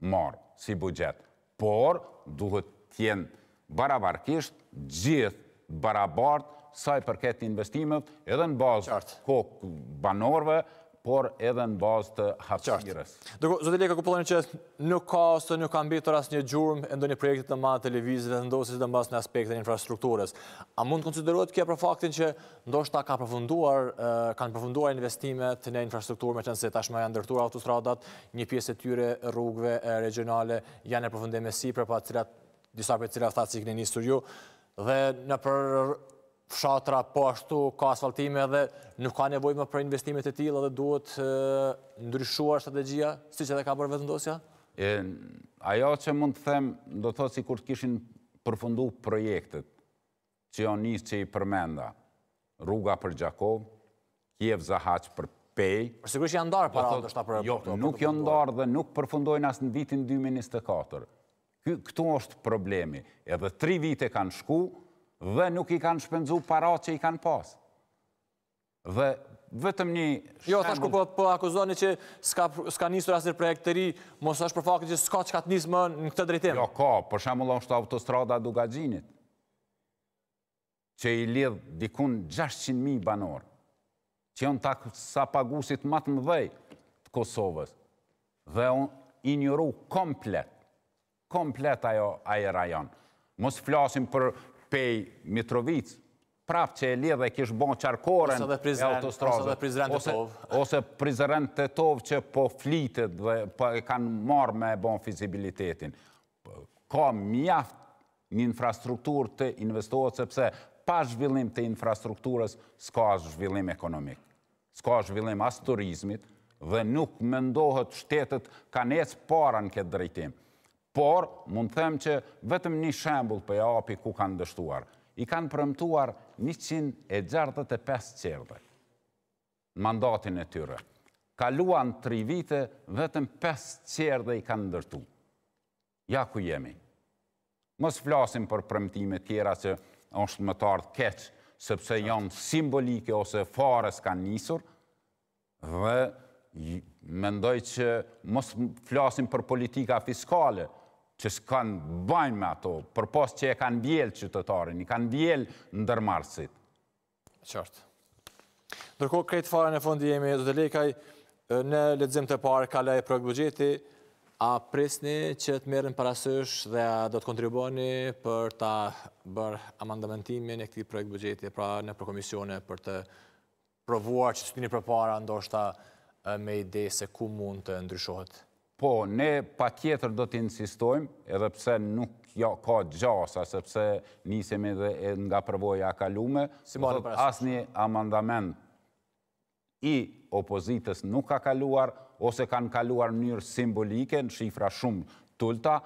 marë si bugjet, por duhet tjenë barabarkisht gjithë barabartë saj përket investimet edhe në bazë kokë banorve por edhe në bazë të hapsirës. Dërko, Zotë Leka, ku pëllonë po që nuk ka ose nuk ka mbitur asë një gjurëm e ndonjë projektit të madhë televizit dhe ndosisit të bazë në aspekte në infrastrukturës. A mund të konsideruat kje për faktin që ndoshta ka përfunduar, kanë përfunduar investimet në infrastrukturë me që nëse tashma janë ndërtur autostradat, një pjesë të tyre rrugve regionale janë e përfundime si për pa të cilat, disa për cilat thatë si këne njësër ju, dhe në për fshatra po ashtu ka asfaltime dhe nuk ka nevoj më për investimet e tila dhe duhet ndryshuar strategia, si që dhe ka bërë vëzëndosja? Ajo që mund të them, do të thotë si kur të kishin përfundu projektet, që janë njështë që i përmenda, rruga për Gjakov, Kjev Zahac për Pej. Për sigurisht janë ndarë për atë është ta për... Jo, nuk janë ndarë dhe nuk përfundojnë asë në vitin 2024. Këtu është problemi. Edhe tri vite kanë shku, dhe nuk i kanë shpenzu parat që i kanë pas. Dhe vetëm një Jo, Jo, thashku po, po akuzoni që s'ka njësur asër projekt të ri, mos është për faktë që s'ka që ka të njësë më në këtë drejtim. Jo, ka, për shemë ullon shtë autostrada Dugazinit, që i lidhë dikun 600.000 banor, që jënë takë sa pagusit matë më dhej të Kosovës, dhe unë i njëru komplet, komplet ajo aje rajon. Mos flasim për pej Mitrovic, prap që e lidhe e kishë bon qarkoren e autostrazë. Ose prizren të tovë që po flitet dhe po kanë marrë me bon fizibilitetin. Ka mjaft një infrastruktur të investohet, sepse pa zhvillim të infrastrukturës s'ka zhvillim ekonomik. S'ka zhvillim asë turizmit dhe nuk mendohet shtetet ka nesë para në këtë drejtimë por mund them që vetëm një shembul për e api ku kanë dështuar. I kanë përëmtuar 165 qerde, mandatin e tyre. Kaluan 3 vite, vetëm 5 qerde i kanë dërtu. Ja ku jemi. Mësë flasim për përëmtime tjera që është më tardë keqë, sëpse janë simbolike ose fare kanë njësur, dhe mendoj që mos flasim për politika fiskale, që s'kanë bëjnë me ato, për pos që e kanë bjellë qytetarën, i kanë bjellë në dërmarsit. Qartë. Ndërko, krejtë fara në fundi jemi, do të lekaj, në ledzim të parë, ka lejë projekt bugjeti, a presni që të merën parasysh dhe do të kontribuani për ta bërë amandamentimin e këti projekt bugjeti, pra në përkomisione për të provuar që s'pini të të një përpara, ndoshta me ide se ku mund të ndryshohet? Po, ne pa tjetër do t'insistojmë, edhe pse nuk jo, ka gjasa, sepse nisemi edhe nga përvoja akalume, asë një amandament i opozitës nuk ka kaluar, ose kanë kaluar njërë simbolike, në shifra shumë tulta,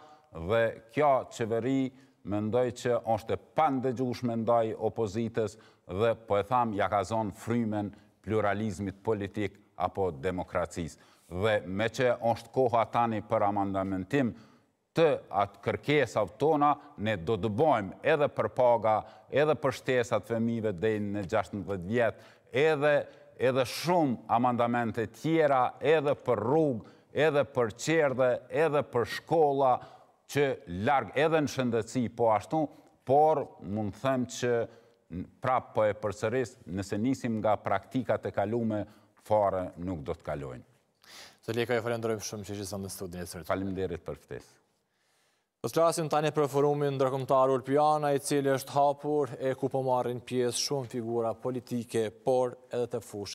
dhe kjo qeveri mendoj që është e pandegjush mendoj opozitës, dhe po e thamë, ja ka zonë frymen pluralizmit politikë, apo demokracisë. Dhe me që është koha tani për amandamentim të atë kërkesav tona, ne do të bojmë edhe për paga, edhe për shtesat femive dhe në 16 vjetë, edhe edhe shumë amandamente tjera, edhe për rrugë, edhe për qerdhe, edhe për shkolla, që largë edhe në shëndëci po ashtu, por mundë them që prapë për po e përsëris, nëse nisim nga praktikat e kalume, fare nuk do të kalojnë. Të leka ju falenderojmë shumë që gjithë në studin e sërët. Falimderit për ftes. Të të klasim tani për forumin ndërkomtar Ulpiana, i cili është hapur e ku po marrin pjesë shumë figura politike, por edhe të fush.